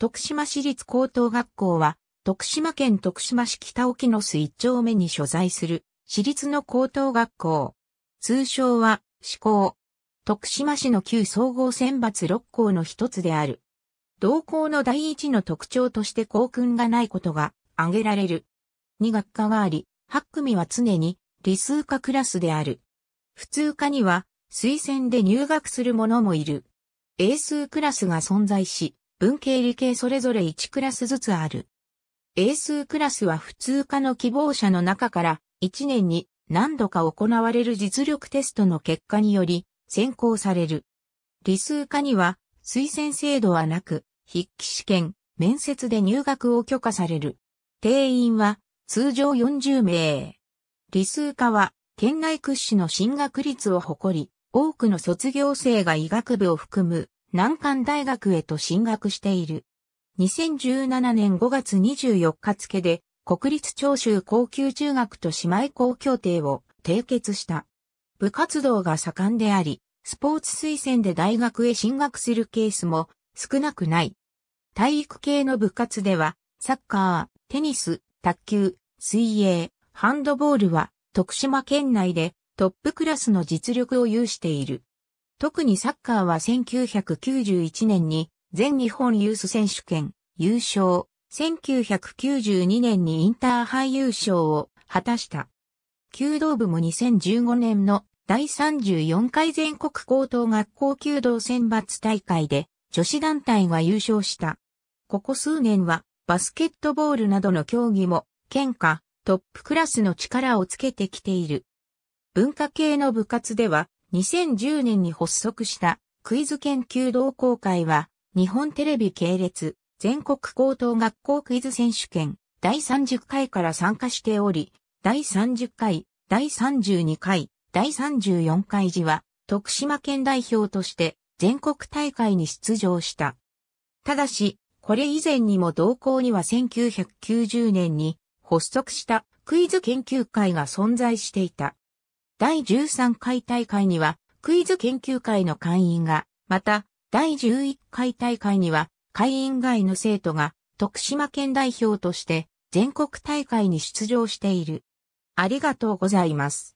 徳島市立高等学校は、徳島県徳島市北沖の水町丁目に所在する、市立の高等学校。通称は、志向。徳島市の旧総合選抜6校の一つである。同校の第一の特徴として校訓がないことが挙げられる。2学科があり、8組は常に理数科クラスである。普通科には推薦で入学する者もいる。英数クラスが存在し、文系理系それぞれ1クラスずつある。英数クラスは普通科の希望者の中から1年に何度か行われる実力テストの結果により選考される。理数科には推薦制度はなく、筆記試験、面接で入学を許可される。定員は通常40名。理数科は県内屈指の進学率を誇り、多くの卒業生が医学部を含む南関大学へと進学している。2017年5月24日付で、国立長州高級中学と姉妹校協定を締結した。部活動が盛んであり、スポーツ推薦で大学へ進学するケースも少なくない。体育系の部活では、サッカー、テニス、卓球、水泳、ハンドボールは徳島県内でトップクラスの実力を有している。特にサッカーは1991年に全日本ユース選手権優勝、1992年にインターハイ優勝を果たした。弓道部も2015年の第34回全国高等学校弓道選抜大会で女子団体が優勝した。ここ数年はバスケットボールなどの競技も県下トップクラスの力をつけてきている。文化系の部活では2010年に発足したクイズ研究同好会は、日本テレビ系列、全国高等学校クイズ選手権、第30回から参加しており、第30回、第32回、第34回時は、徳島県代表として全国大会に出場した。ただし、これ以前にも同校には1990年に発足したクイズ研究会が存在していた。第13回大会にはクイズ研究会の会員が、また第11回大会には会員外の生徒が徳島県代表として全国大会に出場している。ありがとうございます。